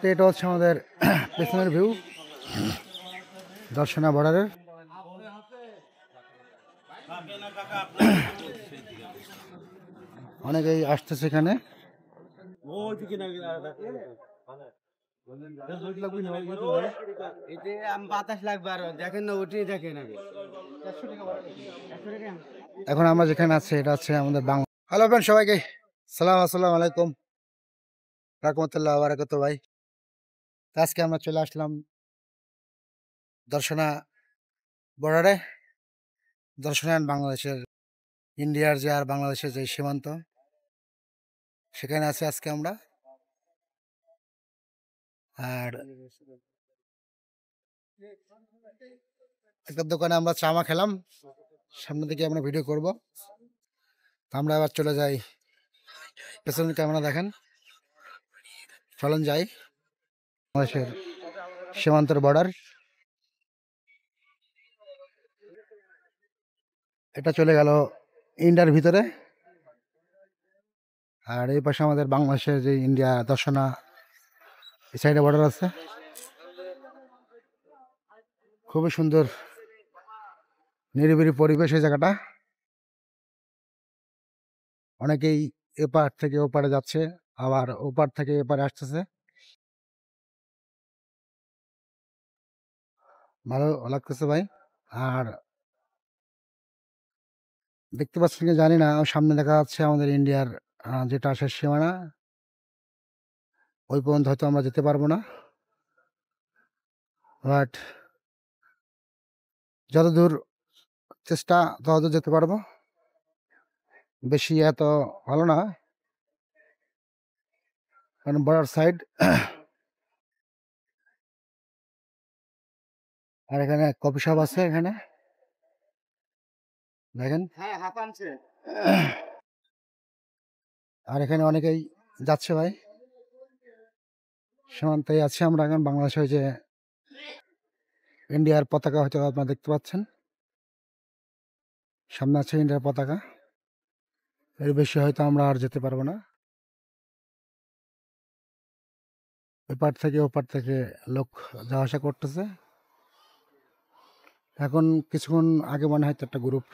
তো এটা হচ্ছে আমাদের পেছনের ভিউ দর্শনা বর্ডারের অনেকেই আসতেছে এখানে এখন আমরা যেখানে আছি এটা হচ্ছে আমাদের বাংলা হ্যালো ফ্রেন্ড সবাইকে সালাম আসসালাম আলাইকুম রাকমতুল্লাহ বারাকাত ভাই আজকে আমরা চলে আসলাম দর্শনা বর্ডারে দর্শনায়ন বাংলাদেশের ইন্ডিয়ার যে আর বাংলাদেশের যে সীমান্ত সেখানে আছি আজকে আমরা আর একটা দোকানে আমরা চামা খেলাম সামনে থেকে আমরা ভিডিও করব তো আমরা আবার চলে যাই পেছনের ক্যামেরা দেখেন চলন যাই বাংলাদেশের সীমান্তের বর্ডার এটা চলে গেল ইন্ডিয়ার ভিতরে আর এই পাশে আমাদের বাংলাদেশের যে ইন্ডিয়া দর্শনা এই সাইডে বর্ডার আছে খুবই সুন্দর নিরিবিরি পরিবেশ এই জায়গাটা অনেকেই এপার থেকে ওপারে যাচ্ছে আবার ওপার থেকে এপারে আসতেছে ভালো লাগতেছে ভাই আর দেখতে পাচ্ছেন কি জানি না সামনে দেখা যাচ্ছে আমাদের ইন্ডিয়ার যেটা শেষ সীমানা ওই পর্যন্ত হয়তো আমরা যেতে পারবো না বাট যতদূর চেষ্টা ততদূর যেতে পারবো বেশি এত ভালো না কারণ বর্ডার সাইড আর এখানে কফি শপ আছে এখানে দেখেন হ্যাঁ, আর এখানে অনেকেই যাচ্ছে ভাই সীমান্তে আছি আমরা এখন বাংলাদেশ যে ইন্ডিয়ার পতাকা হয়তো আপনারা দেখতে পাচ্ছেন সামনে আছে ইন্ডিয়ার পতাকা এর বেশি হয়তো আমরা আর যেতে পারবো না এপার থেকে ওপার থেকে লোক যাওয়া আসা করতেছে এখন কিছুক্ষণ আগে মনে হয় চারটা গ্রুপ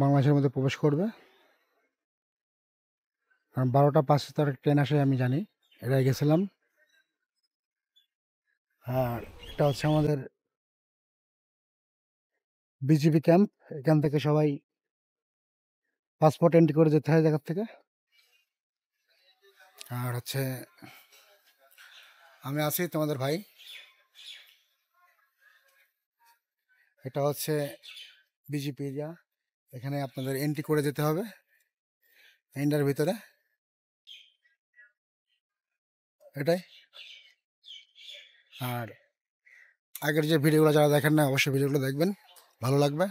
বাংলাদেশের মধ্যে প্রবেশ করবে কারণ বারোটা পাঁচে তার ট্রেন আসে আমি জানি এটাই গেছিলাম আর এটা হচ্ছে আমাদের বিজিবি ক্যাম্প এখান থেকে সবাই পাসপোর্ট এন্ট্রি করে যেতে হয় জায়গার থেকে আর হচ্ছে আমি আছি তোমাদের ভাই এটা হচ্ছে বিজেপি এরিয়া এখানে আপনাদের এন্ট্রি করে যেতে হবে এন্ডার ভিতরে এটাই আর আগের যে ভিডিওগুলো যারা দেখেন না অবশ্যই ভিডিওগুলো দেখবেন ভালো লাগবে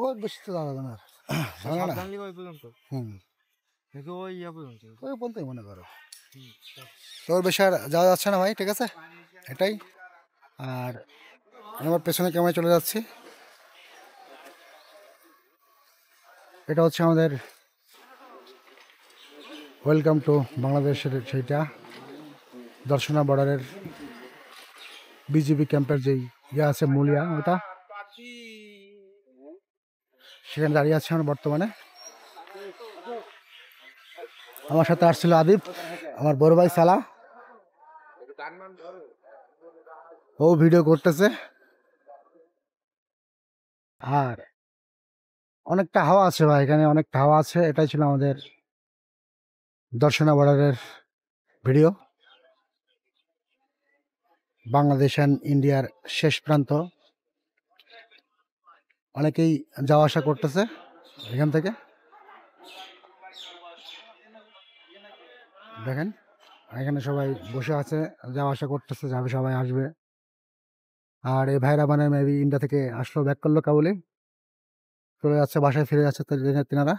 ও বেশি তো আচ্ছা, হুম ওই পর্যন্তই মনে করো তোর বেশি আর যাওয়া যাচ্ছে না ভাই ঠিক আছে এটাই আর আমার পেছনে ক্যামেরা চলে যাচ্ছি এটা হচ্ছে আমাদের ওয়েলকাম টু বাংলাদেশের সেইটা দর্শনা বর্ডারের বিজেপি ক্যাম্পের যেই ইয়ে আছে মুলিয়া ওটা সেখানে দাঁড়িয়ে আছে আমরা বর্তমানে আমার সাথে আসছিল আদিপ আমার বড় ভাই সালা ও ভিডিও করতেছে আর অনেকটা হাওয়া আছে ভাই এখানে অনেকটা হাওয়া আছে এটাই ছিল আমাদের দর্শনা বর্ডারের ভিডিও বাংলাদেশ অ্যান্ড ইন্ডিয়ার শেষ প্রান্ত অনেকেই যাওয়া আসা করতেছে এখান থেকে দেখেন এখানে সবাই বসে আছে যাওয়া আসা করতেছে যাবে সবাই আসবে আর এই ভাইরা মানে মেবি ইন্ডিয়া থেকে আসলো ব্যাক করলো কাবুলি চলে যাচ্ছে বাসায় ফিরে যাচ্ছে তেনারা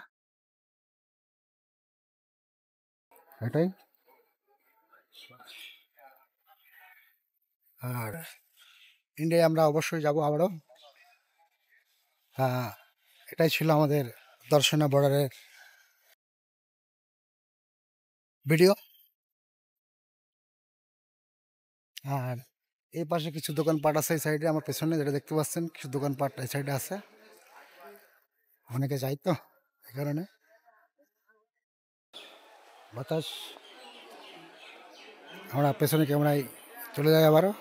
এটাই আর ইন্ডিয়ায় আমরা অবশ্যই যাব আবারও হ্যাঁ এটাই ছিল আমাদের দর্শনা বর্ডারের ভিডিও আর এই পাশে কিছু দোকানপাট আছে এই সাইডে আমার পেছনে যেটা দেখতে পাচ্ছেন কিছু দোকানপাট এই সাইডে আছে অনেকে যাই তো এই কারণে বাতাস আমরা পেছনে ক্যামেরায় চলে যাই আবারও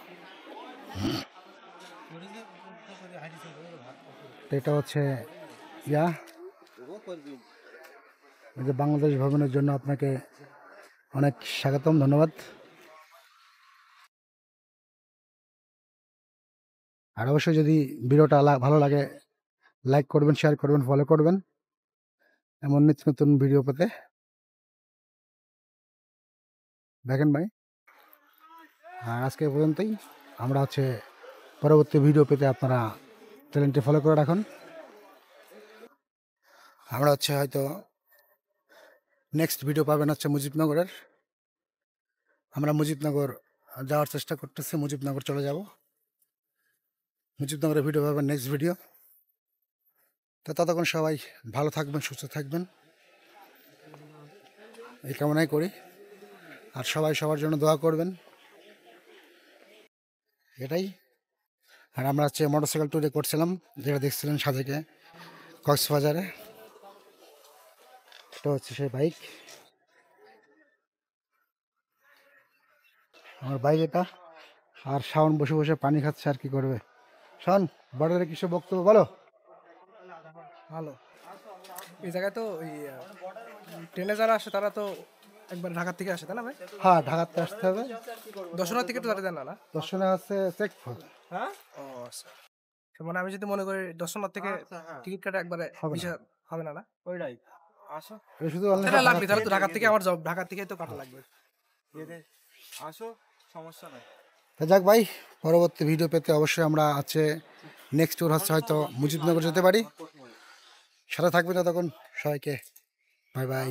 এটা হচ্ছে ইয়া বাংলাদেশ ভ্রমণের জন্য আপনাকে অনেক স্বাগতম ধন্যবাদ আর অবশ্যই যদি ভিডিওটা ভালো লাগে লাইক করবেন শেয়ার করবেন ফলো করবেন এমন নিত্য নতুন ভিডিও পেতে দেখেন ভাই আর আজকে পর্যন্তই আমরা হচ্ছে পরবর্তী ভিডিও পেতে আপনারা চ্যানেলটি ফলো করে রাখুন আমরা হচ্ছে হয়তো নেক্সট ভিডিও পাবেন হচ্ছে মুজিবনগরের আমরা মুজিবনগর যাওয়ার চেষ্টা করতেছি মুজিবনগর চলে যাব মুজিবনগরের ভিডিও পাবেন নেক্সট ভিডিও তো ততক্ষণ সবাই ভালো থাকবেন সুস্থ থাকবেন এই কামনাই করি আর সবাই সবার জন্য দোয়া করবেন এটাই আর আমরা হচ্ছে মোটরসাইকেল ট্যুরে করছিলাম যেটা দেখছিলেন সাজেকে কক্সবাজারে এটা হচ্ছে সেই বাইক আমার বাইক এটা আর শাওন বসে বসে পানি খাচ্ছে আর কি করবে শাওন বর্ডারে কিছু বক্তব্য বলো ভালো এই জায়গায় তো ট্রেনে যারা আসে তারা তো একবার ঢাকার থেকে আসে তাই না ভাই হ্যাঁ থেকে আসতে হবে থেকে তো তারা দেন না দর্শনে আছে চেক হ্যাঁ ও আচ্ছা মানে আমি যদি মনে করি দর্শনার থেকে আচ্ছা, হ্যাঁ। টিকিট কাটা একবারে হবে না না ওইটাই আসো তাহলে তো ঢাকা থেকে আমার জব ঢাকা থেকে তো কাটা লাগবে আসো সমস্যা নাই যাক ভাই পরবর্তী ভিডিও পেতে অবশ্যই আমরা আছে নেক্সট ট্যুর হচ্ছে হয়তো মুজিবনগর যেতে পারি সাথে থাকবে না তখন সবাইকে বাই বাই